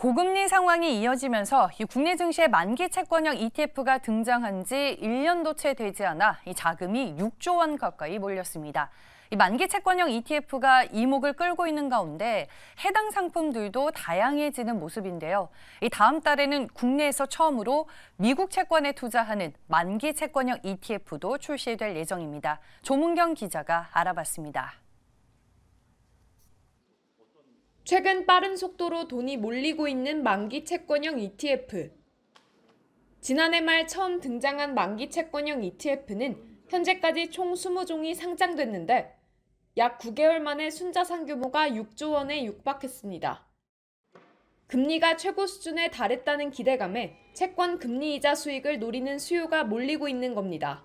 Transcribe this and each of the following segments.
고금리 상황이 이어지면서 국내 증시의 만기 채권형 ETF가 등장한 지 1년도 채 되지 않아 이 자금이 6조 원 가까이 몰렸습니다. 이 만기 채권형 ETF가 이목을 끌고 있는 가운데 해당 상품들도 다양해지는 모습인데요. 이 다음 달에는 국내에서 처음으로 미국 채권에 투자하는 만기 채권형 ETF도 출시될 예정입니다. 조문경 기자가 알아봤습니다. 최근 빠른 속도로 돈이 몰리고 있는 만기 채권형 ETF. 지난해 말 처음 등장한 만기 채권형 ETF는 현재까지 총 20종이 상장됐는데 약 9개월 만에 순자산 규모가 6조 원에 육박했습니다. 금리가 최고 수준에 달했다는 기대감에 채권 금리 이자 수익을 노리는 수요가 몰리고 있는 겁니다.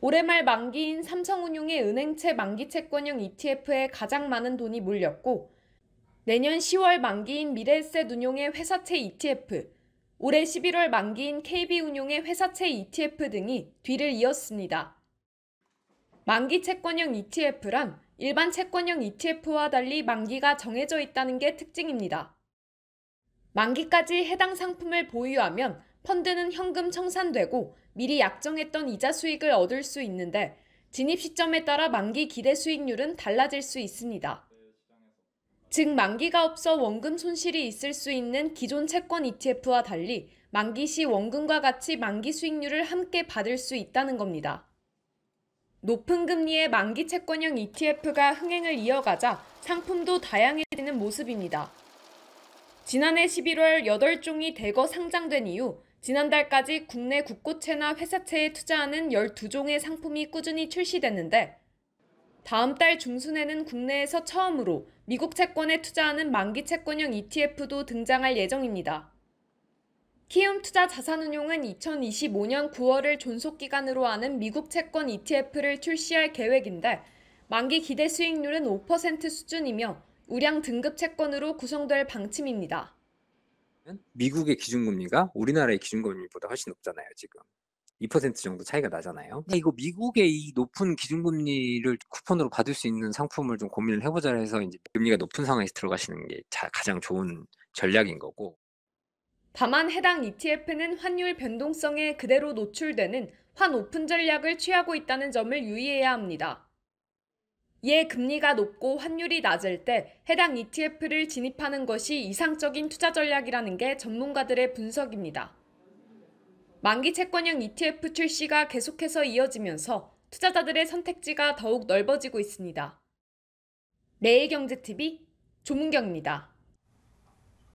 올해 말 만기인 삼성운용의 은행채 만기 채권형 ETF에 가장 많은 돈이 몰렸고 내년 10월 만기인 미래에셋 운용의 회사채 ETF, 올해 11월 만기인 KB운용의 회사채 ETF 등이 뒤를 이었습니다. 만기 채권형 ETF란 일반 채권형 ETF와 달리 만기가 정해져 있다는 게 특징입니다. 만기까지 해당 상품을 보유하면 펀드는 현금 청산되고 미리 약정했던 이자 수익을 얻을 수 있는데 진입 시점에 따라 만기 기대 수익률은 달라질 수 있습니다. 즉 만기가 없어 원금 손실이 있을 수 있는 기존 채권 ETF와 달리 만기 시 원금과 같이 만기 수익률을 함께 받을 수 있다는 겁니다. 높은 금리의 만기 채권형 ETF가 흥행을 이어가자 상품도 다양해지는 모습입니다. 지난해 11월 8종이 대거 상장된 이후 지난달까지 국내 국고채나 회사채에 투자하는 12종의 상품이 꾸준히 출시됐는데 다음 달 중순에는 국내에서 처음으로 미국 채권에 투자하는 만기 채권형 ETF도 등장할 예정입니다. 키움 투자 자산운용은 2025년 9월을 존속기간으로 하는 미국 채권 ETF를 출시할 계획인데 만기 기대 수익률은 5% 수준이며 우량 등급 채권으로 구성될 방침입니다. 미국의 기준금리가 우리나라의 기준금리보다 훨씬 높잖아요, 지금. 2% 정도 차이가 나잖아요. 근데 이거 미국의 이 높은 기준금리를 쿠폰으로 받을 수 있는 상품을 좀 고민을 해보자 해서 이제 금리가 높은 상황에서 들어가시는 게 가장 좋은 전략인 거고. 다만 해당 ETF는 환율 변동성에 그대로 노출되는 환오픈 전략을 취하고 있다는 점을 유의해야 합니다. 이에 예, 금리가 높고 환율이 낮을 때 해당 ETF를 진입하는 것이 이상적인 투자 전략이라는 게 전문가들의 분석입니다. 만기 채권형 ETF 출시가 계속해서 이어지면서 투자자들의 선택지가 더욱 넓어지고 있습니다. 레일경제TV 조문경입니다.